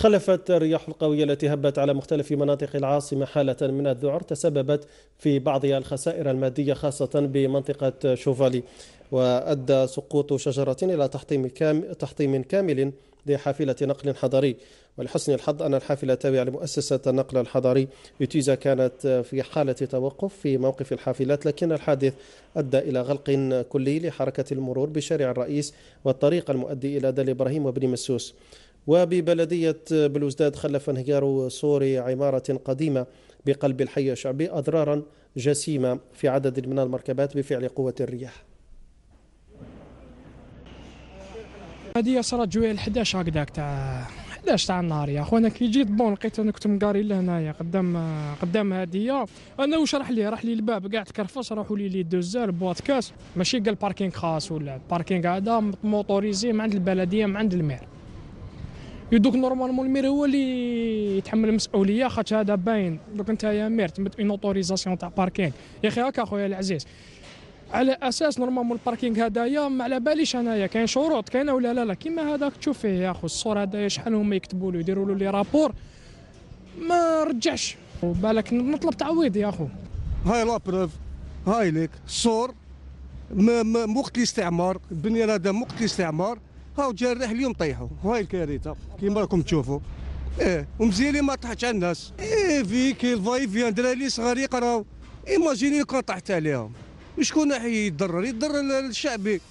خلفت الرياح القوية التي هبت على مختلف مناطق العاصمة حالة من الذعر تسببت في بعضها الخسائر المادية خاصة بمنطقة شوفالي وأدى سقوط شجرة إلى تحطيم كامل, تحطيم كامل لحافلة نقل حضري ولحسن الحظ أن الحافلة التابعة لمؤسسة النقل الحضري يوتيزا كانت في حالة توقف في موقف الحافلات لكن الحادث أدى إلى غلق كلي لحركة المرور بشارع الرئيس والطريق المؤدي إلى دال إبراهيم وبن مسوس وببلدية بلوزداد خلف انهيار سور عمارة قديمة بقلب الحي الشعبي أضرارا جسيمة في عدد من المركبات بفعل قوة الرياح هذه صارت جويل 11 هكذاك تاع 11 تاع النهار يا انا كي جيت بون لقيت انا كنت مقاري لهنايا قدام قدام هادية انا واش راح لي راح لي الباب كاع تكرفص راحوا لي لي دوزار بواط كاس ماشي قال باركينغ خاص ولا باركينغ هذا موتوريزي من عند البلديه من عند المير دوك نورمالمون المير هو اللي يتحمل المسؤوليه خاطر هذا باين دوك انت يا مير تمت اون اوتوريزاسيون تاع باركينغ يا اخي هكا اخويا العزيز على اساس نورمالمون الباركينغ هذايا ما على باليش انايا كاين شروط كاينه ولا لا لا كيما هذاك تشوف فيه يا اخو الصور هذايا شحال هما يكتبوا له يديروا له لي رابور ما رجعش وبالك نطلب تعويض يا اخو هاي لا بروف هاي ليك الصور وقت الاستعمار البنيان هذا وقت الاستعمار هاو جا الريح اليوم طيحوا هاي الكارثه كيما راكم تشوفوا ايه ومزيانين ما طحتش على الناس ايه فيك الفايفيان دراري صغار يقراو ايماجيني كون طاحت عليهم شكون راح يضر يضر الشعبي